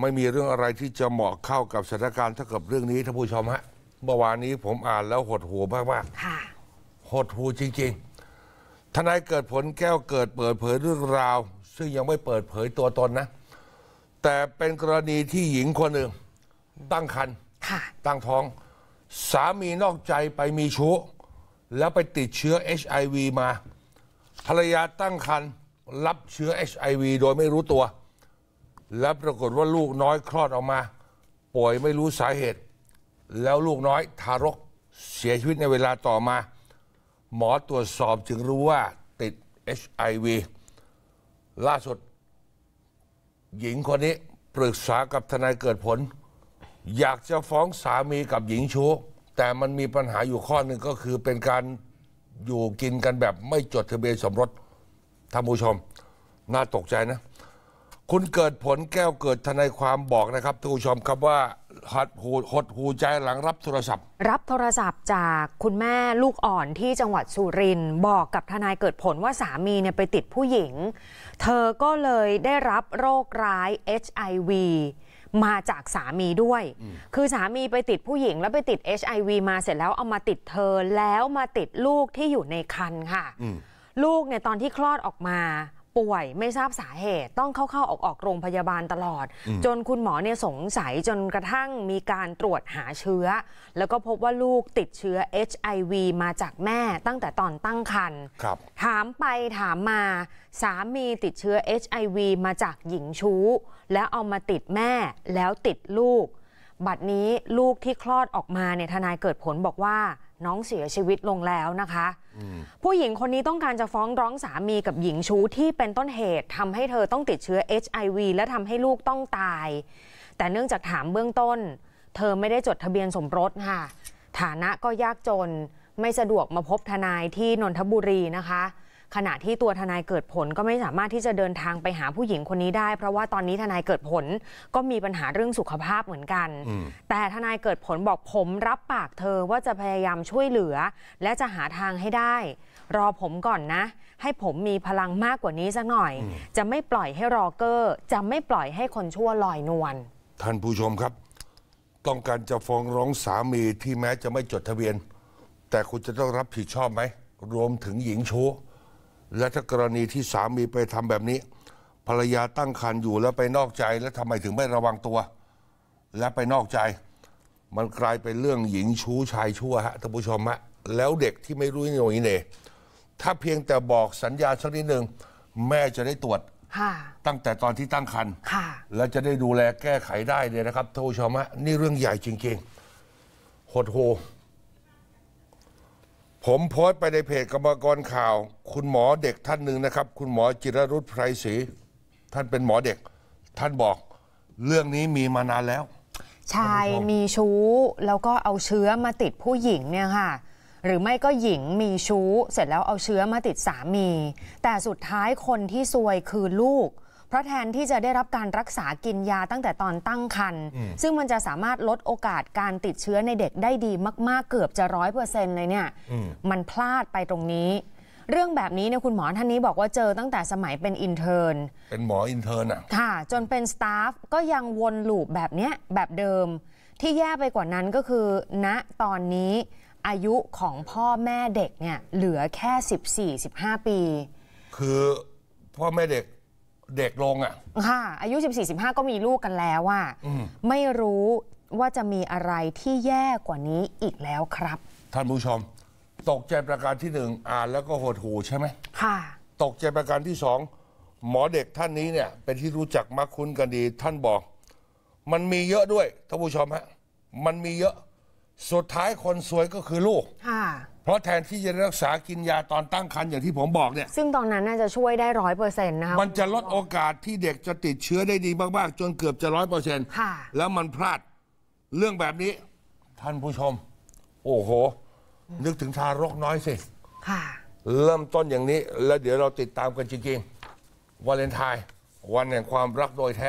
ไม่มีเรื่องอะไรที่จะเหมาะเข้ากับสถานการณ์เท่ากับเรื่องนี้ท่านผู้ชมฮะเมื่อวานนี้ผมอ่านแล้วหดหัวมากมากหดหูจริงๆ ทนายเกิดผลแก้วเกิดเปิดเผยเรื่องราว ซึ่งยังไม่เปิดเผยตัวตนนะ แต่เป็นกรณีที่หญิงคนหนึ่งตั้งครรภ์ตั้งท้อง สามีนอกใจไปมีชู้แล้วไปติดเชื้อ HIV มาภรรยาตั้งครรภ์รับเชื้อ HIV โดยไม่รู้ตัวแล้วปรากฏว่าลูกน้อยคลอดออกมา ป่วยไม่รู้สาเหตุ แล้วลูกน้อยทารกเสียชีวิตในเวลาต่อมา หมอตรวจสอบจึงรู้ว่าติด HIV ล่าสุดหญิงคนนี้ปรึกษากับทนายเกิดผล อยากจะฟ้องสามีกับหญิงชู้แต่มันมีปัญหาอยู่ข้อหนึ่งก็คือเป็นการอยู่กินกันแบบไม่จดทะเบียนสมรสท่านผู้ชม น่าตกใจนะคุณเกิดผลแก้วเกิดทนายความบอกนะครับทุกผู้ชมครับว่าหดหูหดหูใจหลังรับโทรศัพท์ รับโทรศัพท์จากคุณแม่ลูกอ่อนที่จังหวัดสุรินทร์บอกกับทนายเกิดผลว่าสามีเนี่ยไปติดผู้หญิง เธอก็เลยได้รับโรคร้าย HIV มาจากสามีด้วย คือสามีไปติดผู้หญิงแล้วไปติด HIV มาเสร็จแล้วเอามาติดเธอแล้วมาติดลูกที่อยู่ในคันค่ะ ลูกเนี่ยตอนที่คลอดออกมาป่วยไม่ทราบสาเหตุต้องเข้าๆออกๆโรงพยาบาลตลอด จนคุณหมอเนี่ยสงสัยจนกระทั่งมีการตรวจหาเชื้อ แล้วก็พบว่าลูกติดเชื้อ HIV มาจากแม่ตั้งแต่ตอนตั้งครรภ์ถามไปถามมาสามีติดเชื้อ HIV มาจากหญิงชู้ แล้วเอามาติดแม่แล้วติดลูก บัดนี้ลูกที่คลอดออกมาเนี่ยทนายเกิดผลบอกว่าน้องเสียชีวิตลงแล้วนะคะผู้หญิงคนนี้ต้องการจะฟ้องร้องสามีกับหญิงชู้ที่เป็นต้นเหตุทำให้เธอต้องติดเชื้อ HIV และทำให้ลูกต้องตาย แต่เนื่องจากถามเบื้องต้น เธอไม่ได้จดทะเบียนสมรสค่ะ ฐานะก็ยากจนไม่สะดวกมาพบทนายที่นนทบุรีนะคะขณะที่ตัวทนายเกิดผลก็ไม่สามารถที่จะเดินทางไปหาผู้หญิงคนนี้ได้ เพราะว่าตอนนี้ทนายเกิดผลก็มีปัญหาเรื่องสุขภาพเหมือนกัน แต่ทนายเกิดผลบอกผมรับปากเธอว่าจะพยายามช่วยเหลือและจะหาทางให้ได้ รอผมก่อนนะให้ผมมีพลังมากกว่านี้สักหน่อย จะไม่ปล่อยให้รอเกอร์จะไม่ปล่อยให้คนชั่วลอยนวลท่านผู้ชมครับ ต้องการจะฟ้องร้องสามีที่แม้จะไม่จดทะเบียน แต่คุณจะต้องรับผิดชอบไหมรวมถึงหญิงชู้และถ้ากรณีที่สามีไปทำแบบนี้ ภรรยาตั้งครรภ์อยู่แล้วไปนอกใจแล้วทำไมถึงไม่ระวังตัว และไปนอกใจ มันกลายเป็นเรื่องหญิงชู้ชายชั่วฮะท่านผู้ชมฮะแล้วเด็กที่ไม่รู้หน่วยเน่ถ้าเพียงแต่บอกสัญญาสักนิดหนึ่งแม่จะได้ตรวจ ตั้งแต่ตอนที่ตั้งครรภ์และจะได้ดูแลแก้ไขได้เลยนะครับท่านผู้ชมฮะนี่เรื่องใหญ่จริงๆหดโห ผมโพสต์ไปในเพจกรรมกรข่าวคุณหมอเด็กท่านหนึ่งนะครับ คุณหมอจิรรุตไพรศรีท่านเป็นหมอเด็ก ท่านบอกเรื่องนี้มีมานานแล้วชายมีชู้แล้วก็เอาเชื้อมาติดผู้หญิงเนี่ยค่ะ หรือไม่ก็หญิงมีชู้ เสร็จแล้วเอาเชื้อมาติดสามี แต่สุดท้ายคนที่ซวยคือลูก เพราะแทนที่จะได้รับการรักษากินยาตั้งแต่ตอนตั้งครรภ์ซึ่งมันจะสามารถลดโอกาสการติดเชื้อในเด็กได้ดี มากๆเกือบจะร้อยเปอร์เซ็นต์เลยเนี่ยมันพลาดไปตรงนี้เรื่องแบบนี้เนี่ยคุณหมอท่านนี้บอกว่าเจอตั้งแต่สมัยเป็นอินเทอร์เป็นหมออินเทอร์น่ะ ค่ะ จนเป็นสตาฟก็ยังวนลูปแบบเนี้ยแบบเดิมที่แย่ไปกว่านั้นก็คือณตอนนี้อายุของพ่อแม่เด็กเนี่ยเหลือแค่1 4้าปี คือพ่อแม่เด็กเด็กลงอ่ะ ค่ะอายุ 1 4้าก็มีลูกกันแล้วอ่ะไม่รู้ว่าจะมีอะไรที่แย่กว่านี้อีกแล้วครับ ท่านผู้ชมตกใจประการที่หนึ่งอ่านแล้วก็หดหูใช่ไหมค่ะตกใจประการที่สองหมอเด็กท่านนี้เนี่ยเป็นที่รู้จักมักคุ้นกันดี ท่านบอก มันมีเยอะด้วยท่านผู้ชมฮะมันมีเยอะสุดท้ายคนสวยก็คือลูกค่ะเพราะแทนที่จะรักษากินยาตอนตั้งครรภ์อย่างที่ผมบอกเนี่ยซึ่งตอนนั้นน่าจะช่วยได้ร้อยเปอร์เซ็นต์นะคะมันจะลดโอกาสที่เด็กจะติดเชื้อได้ดีมาก ๆ จนเกือบจะร้อยเปอร์เซ็นต์ค่ะแล้วมันพลาดเรื่องแบบนี้ ท่านผู้ชม โอ้โหนึกถึงทารกน้อยสิค่ะเริ่มต้นอย่างนี้ แล้วเดี๋ยวเราติดตามกันจริงๆ วาเลนไทน์วันแห่งความรักโดยแท้